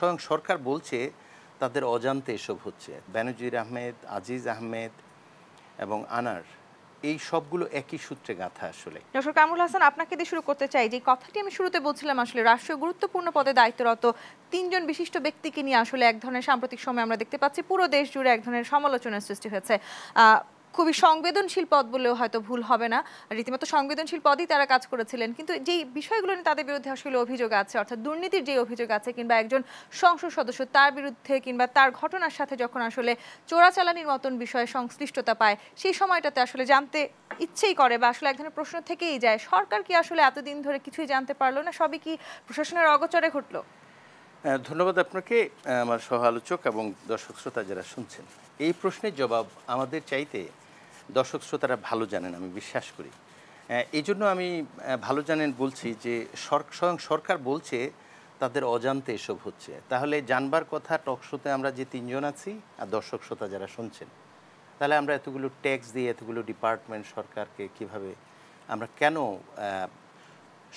স্বয়ং সরকার বলছে তাদের অজান্তে এসব হচ্ছে ব্যানজির আহমেদ আজিজ আহমেদ এবং আনার এই সবগুলো একই সূত্রে গাঁথা আসলে ডক্টর কামরুল হাসান আপনাকে দিয়ে শুরু করতে চাই যে কথাটি আমি শুরুতে বলছিলাম আসলে রাষ্ট্রীয় গুরুত্বপূর্ণ পদে দায়িত্বরত তিনজন বিশিষ্ট ব্যক্তিকে নিয়ে আসলে এক ধরনের সাম্প্রতিক সময় আমরা দেখতে পাচ্ছি পুরো দেশ জুড়ে এক ধরনের সমালোচনার সৃষ্টি হয়েছে খুবই সংবেদনশীল পদ বলেও হয়তো ভুল হবে না রীতিমতো সংবেদনশীল পদই তারা কাজ করেছিলেন কিন্তু যেই বিষয়গুলো নিয়ে তাদের বিরুদ্ধে আসলে অভিযোগ আছে অর্থাৎ দুর্নীতির যে অভিযোগ আছে কিংবা একজন সংসদ সদস্য তার বিরুদ্ধে কিংবা তার ঘটনার সাথে যখন আসলে চোরাচালানির মতন বিষয়ে সংশ্লিষ্টতা পায় সেই সময়টাতে আসলে জানতে ইচ্ছেই করে বা আসলে এক ধরনের প্রশ্ন থেকেই যায় সরকার কি আসলে এতদিন ধরে কিছুই জানতে পারলো না সবই কি প্রশাসনের অগচরে ঘটলো ধন্যবাদ আপনাকে আমার সহ আলোচক এবং দর্শক শ্রোতা যারা শুনছেন এই প্রশ্নের জবাব আমাদের চাইতে দর্শক শ্রোতারা ভালো জানেন আমি বিশ্বাস করি এই জন্য আমি ভালো জানেন বলছি যে স্বয়ং সরকার বলছে তাদের অজান্তে এসব হচ্ছে তাহলে জানবার কথা টকশোতে আমরা যে তিনজন আছি আর দর্শক শ্রোতা যারা শুনছেন তাহলে আমরা এতগুলো ট্যাক্স দিয়ে এতগুলো ডিপার্টমেন্ট সরকারকে কিভাবে আমরা কেন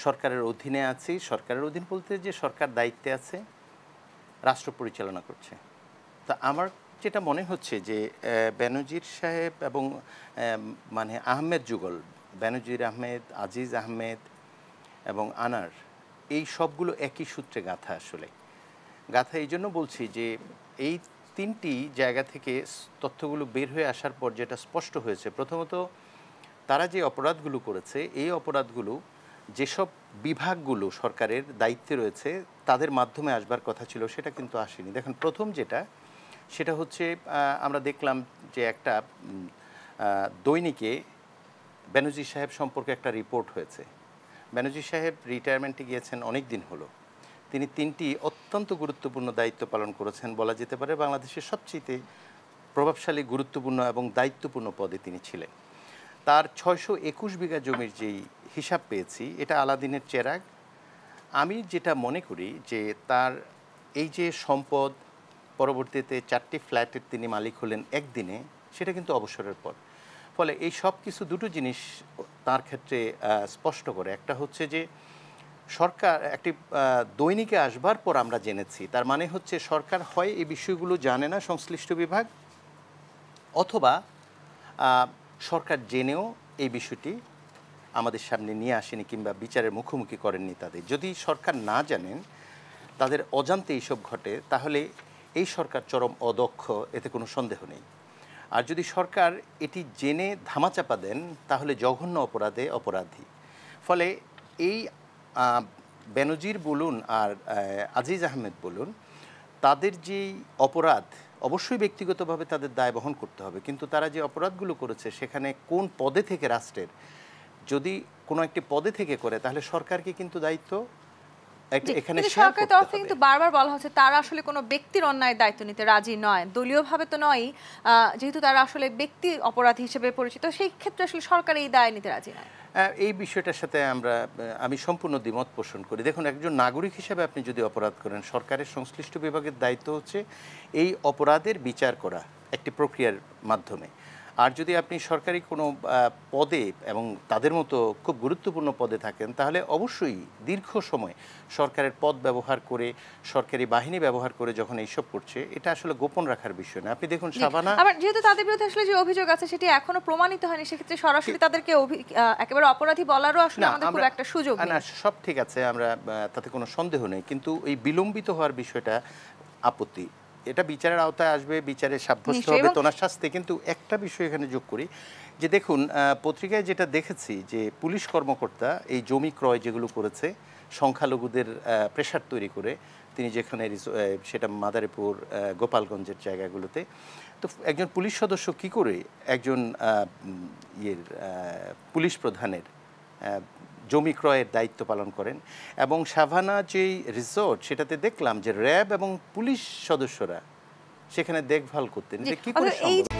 সরকারের অধীনে আছি সরকারের অধীন বলতে যে সরকার দায়িত্বে আছে রাষ্ট্র পরিচালনা করছে তা আমার যেটা মনে হচ্ছে যে বেনজির সাহেব এবং মানে আহমেদ যুগল বেনজির আহমেদ আজিজ আহমেদ এবং আনার এই সবগুলো একই সূত্রে গাথা আসলে গাথা এই জন্য বলছি যে এই তিনটি জায়গা থেকে তথ্যগুলো বের হয়ে আসার পর যেটা স্পষ্ট হয়েছে প্রথমত তারা যে অপরাধগুলো করেছে এই অপরাধগুলো যেসব বিভাগগুলো সরকারের দায়িত্বে রয়েছে তাদের মাধ্যমে আসবার কথা ছিল সেটা কিন্তু আসেনি দেখেন প্রথম যেটা সেটা হচ্ছে আমরা দেখলাম যে একটা দৈনিকে ব্যানার্জি সাহেব সম্পর্কে একটা রিপোর্ট হয়েছে ব্যানার্জি সাহেব রিটায়ারমেন্টে গিয়েছেন অনেক দিন হলো তিনি তিনটি অত্যন্ত গুরুত্বপূর্ণ দায়িত্ব পালন করেছেন বলা যেতে পারে বাংলাদেশের সবচেয়ে প্রভাবশালী গুরুত্বপূর্ণ এবং দায়িত্বপূর্ণ পদে তিনি ছিলেন তার ছয়শো একুশ বিঘা জমির যেই হিসাব পেয়েছি এটা আলাদিনের চেরাগ আমি যেটা মনে করি যে তার এই যে সম্পদ পরবর্তীতে চারটি ফ্ল্যাটের তিনি মালিক হলেন একদিনে সেটা কিন্তু অবসরের পর ফলে এই সব কিছু দুটো জিনিস তার ক্ষেত্রে স্পষ্ট করে একটা হচ্ছে যে সরকার একটি দৈনিকে আসবার পর আমরা জেনেছি তার মানে হচ্ছে সরকার হয় এই বিষয়গুলো জানে না সংশ্লিষ্ট বিভাগ অথবা সরকার জেনেও এই বিষয়টি আমাদের সামনে নিয়ে আসেনি কিংবা বিচারের মুখোমুখি করেননি তাদের যদি সরকার না জানেন তাদের অজান্তে এইসব ঘটে তাহলে এই সরকার চরম অদক্ষ এতে কোনো সন্দেহ নেই আর যদি সরকার এটি জেনে ধামাচাপা দেন তাহলে জঘন্য অপরাধে অপরাধী ফলে এই বেনজির বলুন আর আজিজ আহমেদ বলুন তাদের যেই অপরাধ অবশ্যই ব্যক্তিগতভাবে তাদের দায় বহন করতে হবে কিন্তু তারা যে অপরাধগুলো করেছে সেখানে কোন পদে থেকে রাষ্ট্রের যদি কোনো একটি পদে থেকে করে তাহলে সরকারকে কিন্তু দায়িত্ব এখানে তরফ কিন্তু বারবার বলা হচ্ছে তারা আসলে কোনো ব্যক্তির অন্যায় দায়িত্ব নিতে রাজি নয় দলীয়ভাবে তো নয় যেহেতু তারা আসলে ব্যক্তি হিসেবে পরিচিত সেই ক্ষেত্রে আসলে সরকার এই দায় নিতে রাজি নয় হ্যাঁ, এই বিষয়টার সাথে আমরা আমি সম্পূর্ণ দ্বিমত পোষণ করি দেখুন একজন নাগরিক হিসেবে আপনি যদি অপরাধ করেন সরকারের সংশ্লিষ্ট বিভাগের দায়িত্ব হচ্ছে এই অপরাধের বিচার করা একটি প্রক্রিয়ার মাধ্যমে আর যদি আপনি সরকারি কোনো পদে এবং তাদের মতো খুব গুরুত্বপূর্ণ পদে থাকেন তাহলে অবশ্যই দীর্ঘ সময় সরকারের পদ ব্যবহার করে সরকারি বাহিনী ব্যবহার করে যখন এইসব করছে এটা আসলে গোপন রাখার বিষয় না আপনি দেখুন সাবানা আবার যেহেতু তাদের বিরুদ্ধে আসলে যে অভিযোগ আছে সেটি এখনো প্রমাণিত হয়নি সেক্ষেত্রে সরাসরি তাদেরকে একেবারে অপরাধী বলারও আসলে আমাদের খুব একটা সুযোগ না সব ঠিক আছে আমরা তাতে কোনো সন্দেহ নেই কিন্তু এই বিলম্বিত হওয়ার বিষয়টা আপত্তি এটা বিচারের আওতায় আসবে বিচারে সাব্যস্ত হবে তোনার শাস্তি কিন্তু একটা বিষয় এখানে যোগ করি যে দেখুন পত্রিকায় যেটা দেখেছি যে পুলিশ কর্মকর্তা এই জমি ক্রয় যেগুলো করেছে সংখ্যালঘুদের প্রেশার তৈরি করে তিনি যেখানে সেটা মাদারীপুর গোপালগঞ্জের জায়গাগুলোতে তো একজন পুলিশ সদস্য কি করে একজন ইয়ের পুলিশ প্রধানের জমি ক্রয়ের দায়িত্ব পালন করেন এবং সাভানা যেই রিসোর্ট সেটাতে দেখলাম যে র্যাব এবং পুলিশ সদস্যরা সেখানে দেখভাল করতেন এটা কি করে সম্ভব